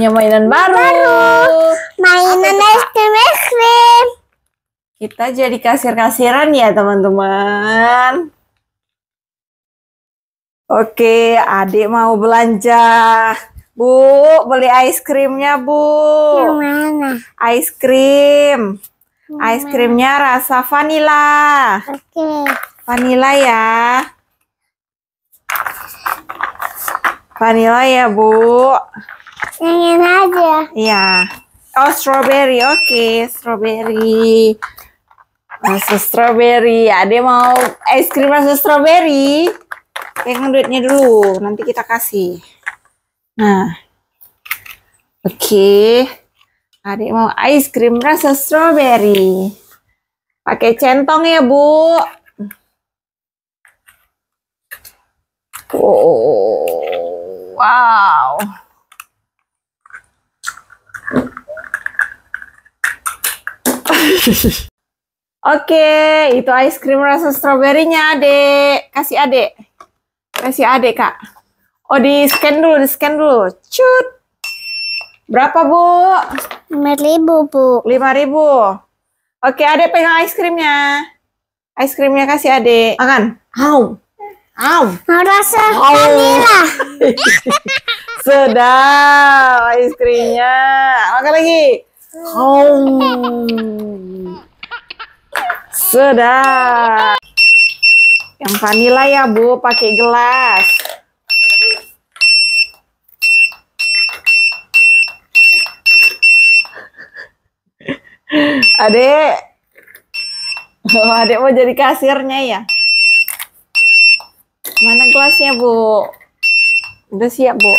punya mainan baru. baru. Mainan es krim es krim. Kita jadi kasir-kasiran ya teman-teman. Oke, adik mau belanja. Bu, beli es krimnya, Bu. Yang mana? Es krim. Es krimnya rasa vanila. Oke. Vanila ya. Vanila ya, Bu. Senangin aja. Iya. Oh, strawberry. Oke, okay. strawberry. Rasa strawberry. Ade mau es krim rasa strawberry. Pegang duitnya dulu. Nanti kita kasih. Nah. Oke. Okay. Ade mau es krim rasa strawberry. Pakai centong ya, Bu. Oh, wow. Oke, itu ice cream rasa stroberinya, adek. Kasih Adek. Kasih Adek, Kak. Oh, di-scan dulu, di-scan dulu. Cut. Berapa, Bu? 5000, Bu. 5000. Oke, Adek pegang ice creamnya. Ice creamnya kasih Adek. Makan. Au. Mau Rasa vanila. Sedap ice Makan lagi. Home. Sedap. Yang vanila ya, Bu, pakai gelas. Adek. Oh, adek mau jadi kasirnya ya? Mana gelasnya, Bu? Udah siap, Bu.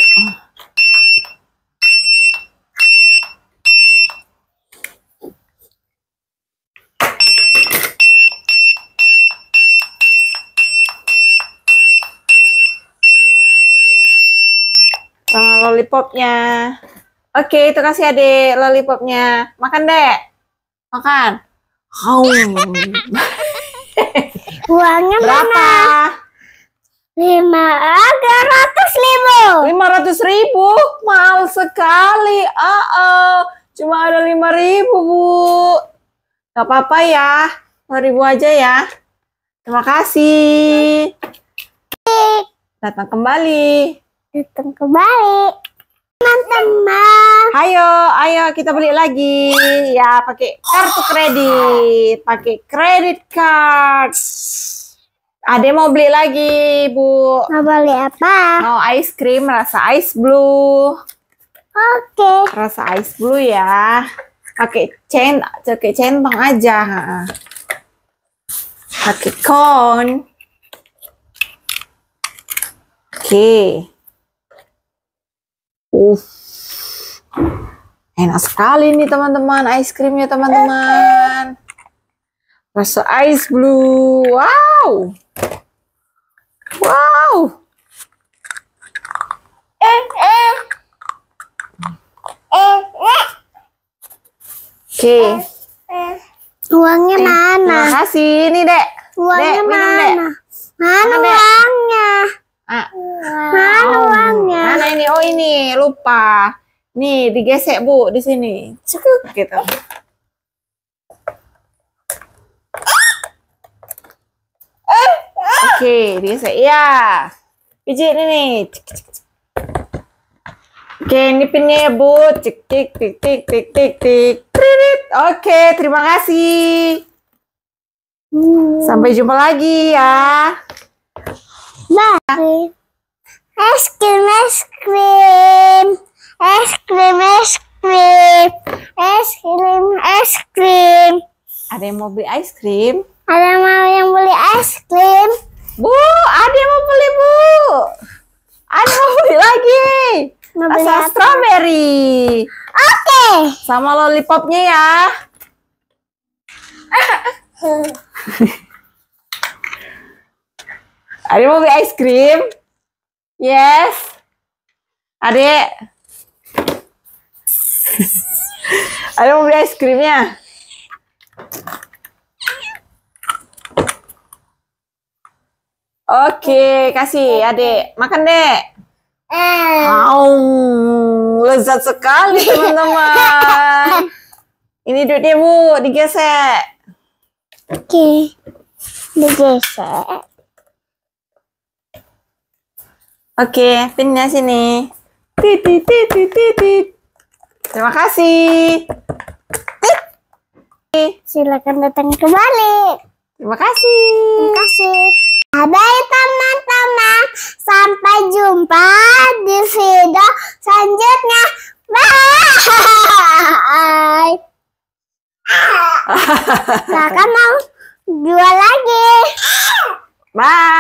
Sama lollipopnya. Oke, itu kasih adik lollipopnya. Makan, dek. Makan. Oh. Uangnya Berapa? mana? lima ratus ribu lima ratus ribu mahal sekali uh oh, cuma ada lima ribu bu nggak apa-apa ya lima ribu aja ya terima kasih datang kembali datang kembali teman-teman ayo ayo kita beli lagi ya pakai kartu kredit pakai kredit card Ade mau beli lagi, Bu. Mau beli apa? Mau ice cream rasa ice blue. Oke. Okay. Rasa ice blue ya. Pakai cen, pakai aja. Pakai cone. Oke. Okay. Uff. Enak sekali nih teman-teman ice creamnya teman-teman. Rasa ice blue. Wow. Wow. Eh, eh. Eh, Oke. Okay. Uangnya eh, mana? Makasih ini, Dek. Uangnya mana? Dek. Mana, mana uangnya? Ah. Mana oh. uangnya? Mana ini? Oh, ini. Lupa. Nih, digesek, Bu, di sini. Cukup gitu. Oke, biasa. Iya. Pijit ini nih. Oke, ini pinnya ya, Bu. Cik, tik, tik, tik, tik, tik, tik. Oke, terima kasih. Hmm. Sampai jumpa lagi ya. Bye. Es krim, es krim. Es krim, es krim. Es krim, es krim. Ada yang mau beli ice cream? Ada yang Sama lollipopnya ya. Adik mau beli ice cream? Yes. Adik. Adik mau beli ice creamnya? Oke, kasih adik. Makan dek. Wow, lezat sekali teman-teman. Ini duitnya bu, digesek. Oke, okay. digesek. Oke, okay, pinnya sini. Titi, titi, titi. Terima kasih. Silakan datang kembali. Terima kasih. Terima kasih. Bye teman-teman. Sampai jumpa di video selanjutnya. Bye. Kakak mau jual lagi. Bye.